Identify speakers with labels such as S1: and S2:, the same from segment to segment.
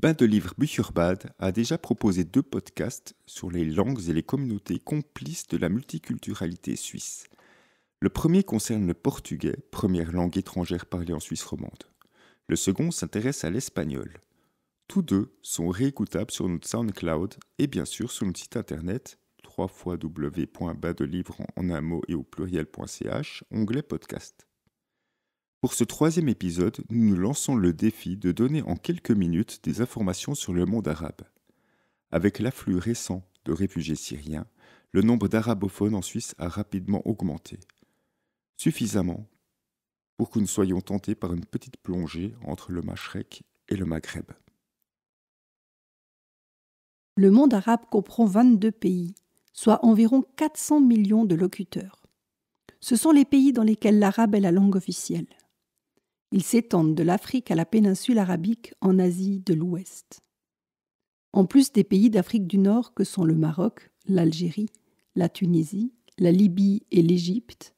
S1: Bain de Livre Buchurbad a déjà proposé deux podcasts sur les langues et les communautés complices de la multiculturalité suisse. Le premier concerne le portugais, première langue étrangère parlée en Suisse romande. Le second s'intéresse à l'espagnol. Tous deux sont réécoutables sur notre SoundCloud et bien sûr sur notre site internet www.badelivre en un mot et au pluriel.ch, onglet podcast. Pour ce troisième épisode, nous nous lançons le défi de donner en quelques minutes des informations sur le monde arabe. Avec l'afflux récent de réfugiés syriens, le nombre d'arabophones en Suisse a rapidement augmenté. Suffisamment pour que nous soyons tentés par une petite plongée entre le Machrek et le Maghreb.
S2: Le monde arabe comprend 22 pays, soit environ 400 millions de locuteurs. Ce sont les pays dans lesquels l'arabe est la langue officielle. Ils s'étendent de l'Afrique à la péninsule arabique en Asie de l'Ouest. En plus des pays d'Afrique du Nord que sont le Maroc, l'Algérie, la Tunisie, la Libye et l'Égypte,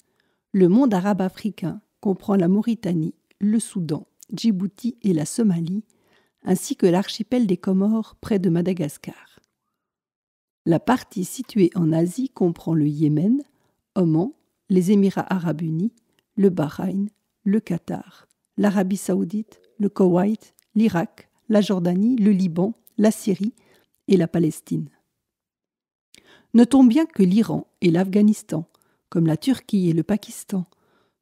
S2: le monde arabe africain comprend la Mauritanie, le Soudan, Djibouti et la Somalie, ainsi que l'archipel des Comores près de Madagascar. La partie située en Asie comprend le Yémen, Oman, les Émirats arabes unis, le Bahreïn, le Qatar, l'Arabie saoudite, le Koweït, l'Irak, la Jordanie, le Liban, la Syrie et la Palestine. Notons bien que l'Iran et l'Afghanistan, comme la Turquie et le Pakistan,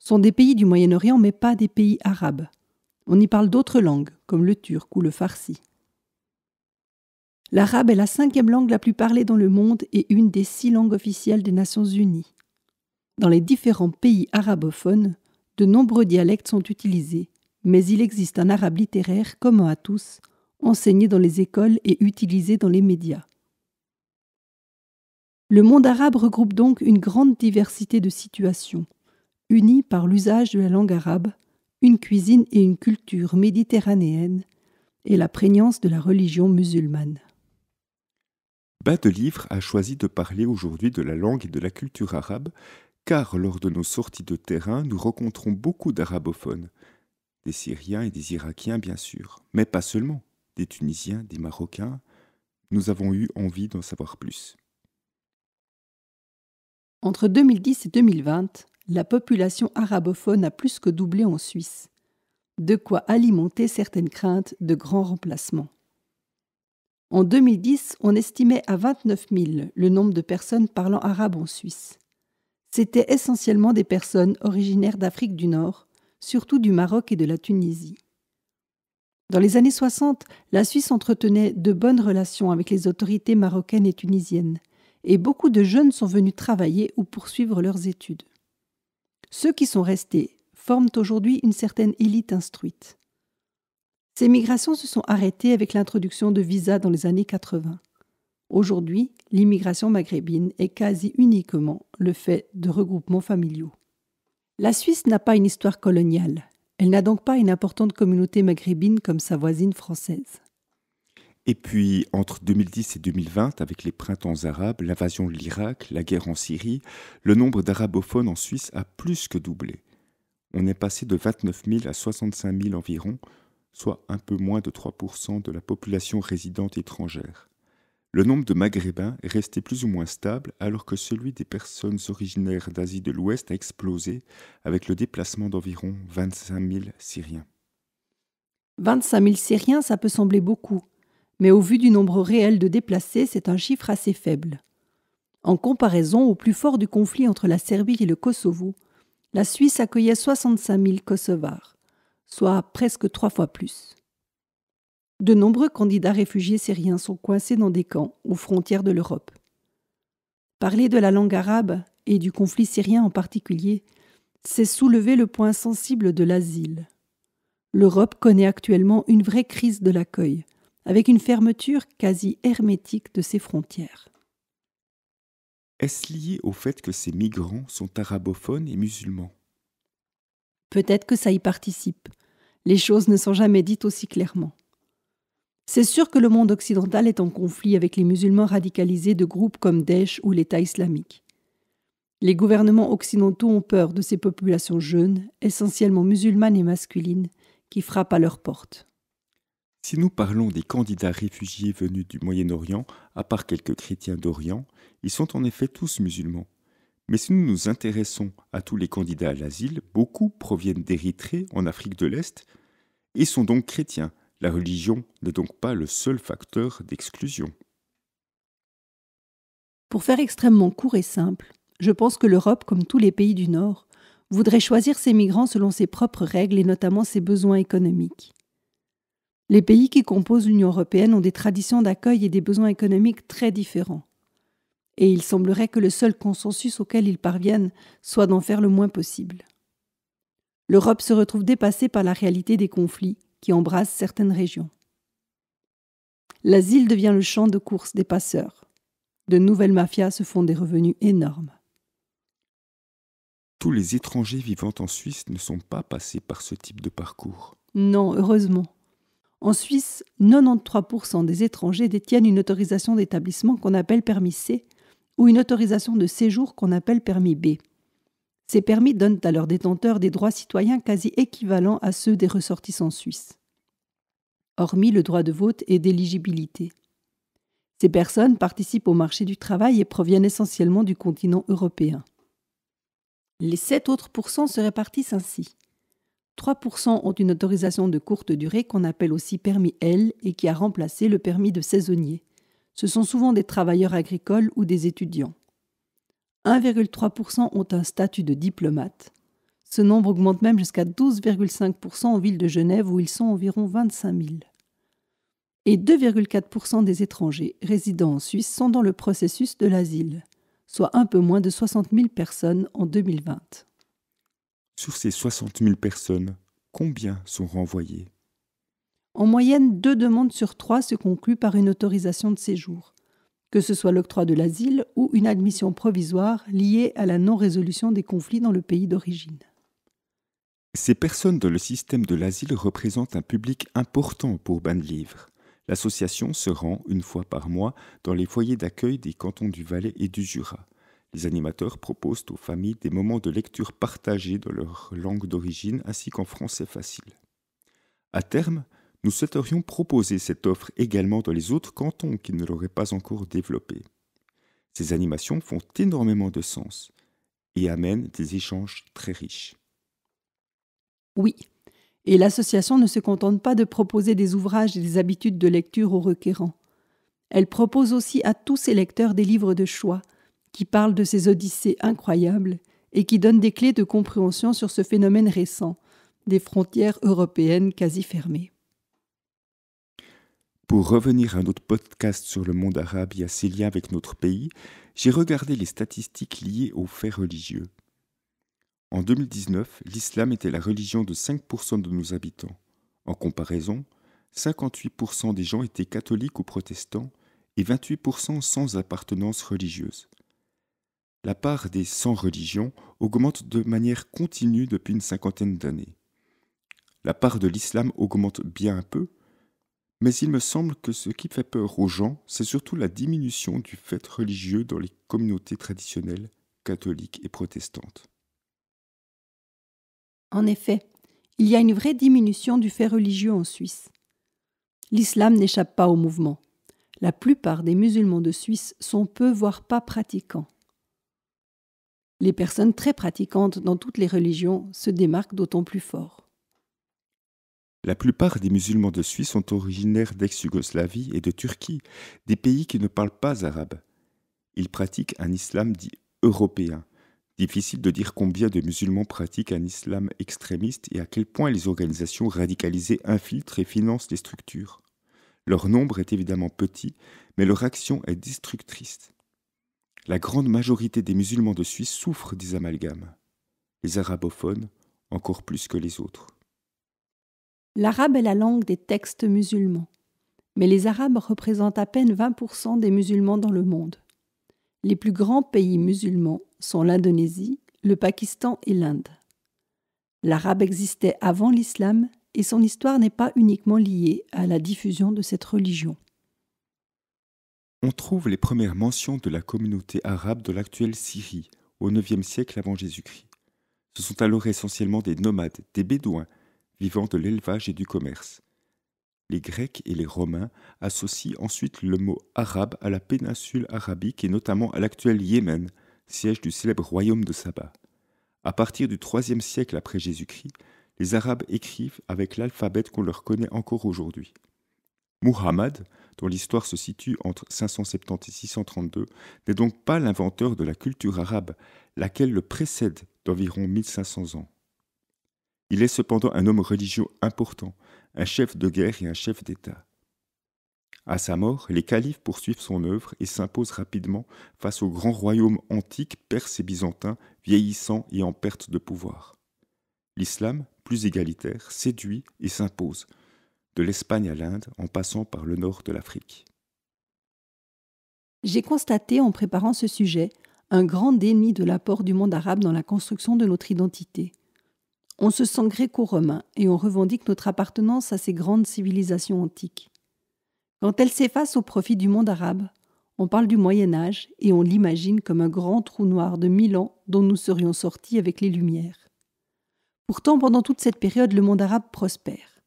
S2: sont des pays du Moyen-Orient mais pas des pays arabes. On y parle d'autres langues, comme le turc ou le farsi. L'arabe est la cinquième langue la plus parlée dans le monde et une des six langues officielles des Nations Unies. Dans les différents pays arabophones, de nombreux dialectes sont utilisés, mais il existe un arabe littéraire commun à tous, enseigné dans les écoles et utilisé dans les médias. Le monde arabe regroupe donc une grande diversité de situations, unies par l'usage de la langue arabe, une cuisine et une culture méditerranéenne, et la prégnance de la religion musulmane.
S1: Bas de Livre a choisi de parler aujourd'hui de la langue et de la culture arabe, car lors de nos sorties de terrain, nous rencontrons beaucoup d'arabophones, des Syriens et des Irakiens bien sûr, mais pas seulement, des Tunisiens, des Marocains. Nous avons eu envie d'en savoir plus.
S2: Entre 2010 et 2020, la population arabophone a plus que doublé en Suisse, de quoi alimenter certaines craintes de grands remplacements. En 2010, on estimait à 29 000 le nombre de personnes parlant arabe en Suisse. C'étaient essentiellement des personnes originaires d'Afrique du Nord, surtout du Maroc et de la Tunisie. Dans les années 60, la Suisse entretenait de bonnes relations avec les autorités marocaines et tunisiennes, et beaucoup de jeunes sont venus travailler ou poursuivre leurs études. Ceux qui sont restés forment aujourd'hui une certaine élite instruite. Ces migrations se sont arrêtées avec l'introduction de visas dans les années 80. Aujourd'hui, l'immigration maghrébine est quasi uniquement le fait de regroupements familiaux. La Suisse n'a pas une histoire coloniale. Elle n'a donc pas une importante communauté maghrébine comme sa voisine française.
S1: Et puis, entre 2010 et 2020, avec les printemps arabes, l'invasion de l'Irak, la guerre en Syrie, le nombre d'arabophones en Suisse a plus que doublé. On est passé de 29 000 à 65 000 environ, soit un peu moins de 3% de la population résidente étrangère. Le nombre de Maghrébins est resté plus ou moins stable alors que celui des personnes originaires d'Asie de l'Ouest a explosé avec le déplacement d'environ 25 000 Syriens.
S2: 25 000 Syriens, ça peut sembler beaucoup, mais au vu du nombre réel de déplacés, c'est un chiffre assez faible. En comparaison au plus fort du conflit entre la Serbie et le Kosovo, la Suisse accueillait soixante-cinq mille Kosovars, soit presque trois fois plus. De nombreux candidats réfugiés syriens sont coincés dans des camps aux frontières de l'Europe. Parler de la langue arabe, et du conflit syrien en particulier, c'est soulever le point sensible de l'asile. L'Europe connaît actuellement une vraie crise de l'accueil, avec une fermeture quasi hermétique de ses frontières.
S1: Est-ce lié au fait que ces migrants sont arabophones et musulmans
S2: Peut-être que ça y participe. Les choses ne sont jamais dites aussi clairement. C'est sûr que le monde occidental est en conflit avec les musulmans radicalisés de groupes comme Daesh ou l'État islamique. Les gouvernements occidentaux ont peur de ces populations jeunes, essentiellement musulmanes et masculines, qui frappent à leurs portes.
S1: Si nous parlons des candidats réfugiés venus du Moyen-Orient, à part quelques chrétiens d'Orient, ils sont en effet tous musulmans. Mais si nous nous intéressons à tous les candidats à l'asile, beaucoup proviennent d'Érythrée, en Afrique de l'Est, et sont donc chrétiens, la religion n'est donc pas le seul facteur d'exclusion.
S2: Pour faire extrêmement court et simple, je pense que l'Europe, comme tous les pays du Nord, voudrait choisir ses migrants selon ses propres règles et notamment ses besoins économiques. Les pays qui composent l'Union européenne ont des traditions d'accueil et des besoins économiques très différents. Et il semblerait que le seul consensus auquel ils parviennent soit d'en faire le moins possible. L'Europe se retrouve dépassée par la réalité des conflits, qui embrasse certaines régions. L'asile devient le champ de course des passeurs. De nouvelles mafias se font des revenus énormes.
S1: Tous les étrangers vivant en Suisse ne sont pas passés par ce type de parcours.
S2: Non, heureusement. En Suisse, 93% des étrangers détiennent une autorisation d'établissement qu'on appelle permis C ou une autorisation de séjour qu'on appelle permis B. Ces permis donnent à leurs détenteurs des droits citoyens quasi équivalents à ceux des ressortissants suisses, hormis le droit de vote et d'éligibilité. Ces personnes participent au marché du travail et proviennent essentiellement du continent européen. Les sept autres pourcents se répartissent ainsi. 3% ont une autorisation de courte durée qu'on appelle aussi permis L et qui a remplacé le permis de saisonnier. Ce sont souvent des travailleurs agricoles ou des étudiants. 1,3% ont un statut de diplomate. Ce nombre augmente même jusqu'à 12,5% en ville de Genève où ils sont environ 25 000. Et 2,4% des étrangers résidant en Suisse sont dans le processus de l'asile, soit un peu moins de 60 000 personnes en 2020.
S1: Sur ces 60 000 personnes, combien sont renvoyées
S2: En moyenne, deux demandes sur trois se concluent par une autorisation de séjour, que ce soit l'octroi de l'asile ou une admission provisoire liée à la non-résolution des conflits dans le pays d'origine. Ces
S1: personnes dans le système de l'asile représentent un public important pour Livre. L'association se rend une fois par mois dans les foyers d'accueil des cantons du Valais et du Jura. Les animateurs proposent aux familles des moments de lecture partagés dans leur langue d'origine ainsi qu'en français facile. À terme, nous souhaiterions proposer cette offre également dans les autres cantons qui ne l'auraient pas encore développée. Ces animations font énormément de sens et amènent des échanges très riches.
S2: Oui, et l'association ne se contente pas de proposer des ouvrages et des habitudes de lecture aux requérants. Elle propose aussi à tous ses lecteurs des livres de choix, qui parlent de ces odyssées incroyables et qui donnent des clés de compréhension sur ce phénomène récent, des frontières européennes quasi fermées.
S1: Pour revenir à notre podcast sur le monde arabe et à ses liens avec notre pays, j'ai regardé les statistiques liées aux faits religieux. En 2019, l'islam était la religion de 5% de nos habitants. En comparaison, 58% des gens étaient catholiques ou protestants et 28% sans appartenance religieuse. La part des sans religions augmente de manière continue depuis une cinquantaine d'années. La part de l'islam augmente bien un peu, mais il me semble que ce qui fait peur aux gens, c'est surtout la diminution du fait religieux dans les communautés traditionnelles, catholiques et protestantes.
S2: En effet, il y a une vraie diminution du fait religieux en Suisse. L'islam n'échappe pas au mouvement. La plupart des musulmans de Suisse sont peu, voire pas pratiquants. Les personnes très pratiquantes dans toutes les religions se démarquent d'autant plus fort.
S1: La plupart des musulmans de Suisse sont originaires d'ex-Yougoslavie et de Turquie, des pays qui ne parlent pas arabe. Ils pratiquent un islam dit européen. Difficile de dire combien de musulmans pratiquent un islam extrémiste et à quel point les organisations radicalisées infiltrent et financent les structures. Leur nombre est évidemment petit, mais leur action est destructrice. La grande majorité des musulmans de Suisse souffrent des amalgames. Les arabophones encore plus que les autres
S2: l'arabe est la langue des textes musulmans, mais les Arabes représentent à peine 20% des musulmans dans le monde. Les plus grands pays musulmans sont l'Indonésie, le Pakistan et l'Inde. L'arabe existait avant l'islam et son histoire n'est pas uniquement liée à la diffusion de cette religion.
S1: On trouve les premières mentions de la communauté arabe de l'actuelle Syrie, au IXe siècle avant Jésus-Christ. Ce sont alors essentiellement des nomades, des bédouins, vivant de l'élevage et du commerce. Les Grecs et les Romains associent ensuite le mot arabe à la péninsule arabique et notamment à l'actuel Yémen, siège du célèbre royaume de Saba. À partir du IIIe siècle après Jésus-Christ, les Arabes écrivent avec l'alphabet qu'on leur connaît encore aujourd'hui. Muhammad, dont l'histoire se situe entre 570 et 632, n'est donc pas l'inventeur de la culture arabe, laquelle le précède d'environ 1500 ans. Il est cependant un homme religieux important, un chef de guerre et un chef d'État. À sa mort, les califes poursuivent son œuvre et s'imposent rapidement face aux grands royaumes antiques perses et byzantins, vieillissant et en perte de pouvoir. L'islam, plus égalitaire, séduit et s'impose, de l'Espagne à l'Inde en passant par le nord de l'Afrique.
S2: J'ai constaté en préparant ce sujet un grand déni de l'apport du monde arabe dans la construction de notre identité. On se sent gréco-romain et on revendique notre appartenance à ces grandes civilisations antiques. Quand elles s'effacent au profit du monde arabe, on parle du Moyen Âge et on l'imagine comme un grand trou noir de mille ans dont nous serions sortis avec les Lumières. Pourtant, pendant toute cette période, le monde arabe prospère.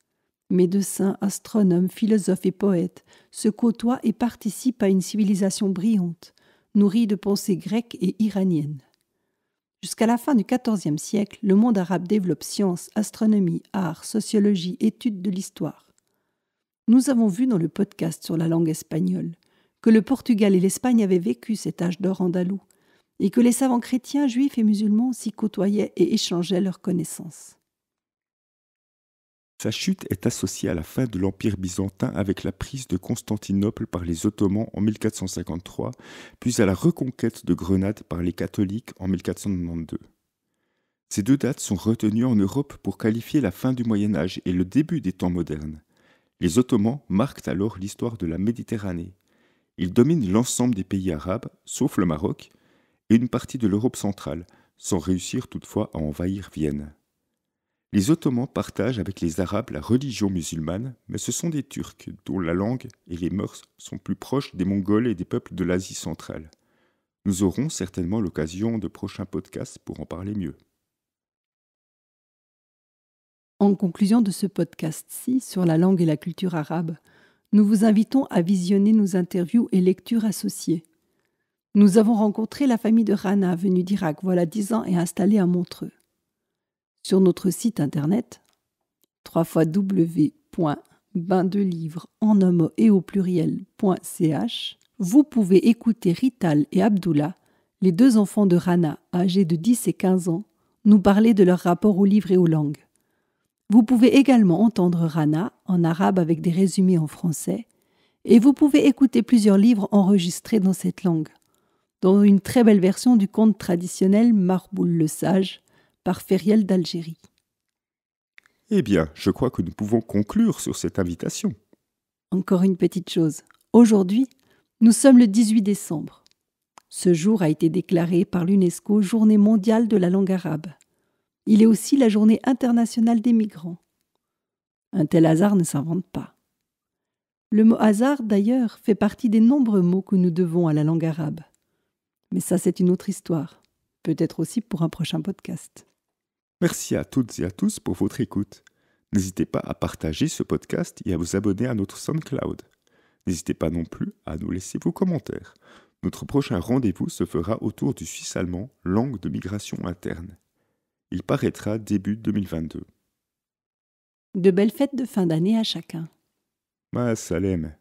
S2: Médecins, astronomes, philosophes et poètes se côtoient et participent à une civilisation brillante, nourrie de pensées grecques et iraniennes. Jusqu'à la fin du XIVe siècle, le monde arabe développe science, astronomie, art, sociologie, études de l'histoire. Nous avons vu dans le podcast sur la langue espagnole que le Portugal et l'Espagne avaient vécu cet âge d'or andalou et que les savants chrétiens, juifs et musulmans s'y côtoyaient et échangeaient leurs connaissances.
S1: Sa chute est associée à la fin de l'Empire byzantin avec la prise de Constantinople par les Ottomans en 1453, puis à la reconquête de Grenade par les catholiques en 1492. Ces deux dates sont retenues en Europe pour qualifier la fin du Moyen Âge et le début des temps modernes. Les Ottomans marquent alors l'histoire de la Méditerranée. Ils dominent l'ensemble des pays arabes, sauf le Maroc, et une partie de l'Europe centrale, sans réussir toutefois à envahir Vienne. Les Ottomans partagent avec les Arabes la religion musulmane, mais ce sont des Turcs dont la langue et les mœurs sont plus proches des Mongols et des peuples de l'Asie centrale. Nous aurons certainement l'occasion de prochains podcasts pour en parler mieux.
S2: En conclusion de ce podcast-ci sur la langue et la culture arabe, nous vous invitons à visionner nos interviews et lectures associées. Nous avons rencontré la famille de Rana venue d'Irak voilà dix ans et installée à Montreux sur notre site internet en mot et au pluriel.ch, vous pouvez écouter Rital et Abdullah, les deux enfants de Rana, âgés de 10 et 15 ans, nous parler de leur rapport aux livres et aux langues. Vous pouvez également entendre Rana en arabe avec des résumés en français, et vous pouvez écouter plusieurs livres enregistrés dans cette langue, dont une très belle version du conte traditionnel Marboul le Sage, par Feriel d'Algérie.
S1: Eh bien, je crois que nous pouvons conclure sur cette invitation.
S2: Encore une petite chose. Aujourd'hui, nous sommes le 18 décembre. Ce jour a été déclaré par l'UNESCO Journée mondiale de la langue arabe. Il est aussi la Journée internationale des migrants. Un tel hasard ne s'invente pas. Le mot hasard, d'ailleurs, fait partie des nombreux mots que nous devons à la langue arabe. Mais ça, c'est une autre histoire, peut-être aussi pour un prochain podcast.
S1: Merci à toutes et à tous pour votre écoute. N'hésitez pas à partager ce podcast et à vous abonner à notre SoundCloud. N'hésitez pas non plus à nous laisser vos commentaires. Notre prochain rendez-vous se fera autour du suisse allemand, langue de migration interne. Il paraîtra début 2022.
S2: De belles fêtes de fin d'année à chacun.
S1: Ma Salem.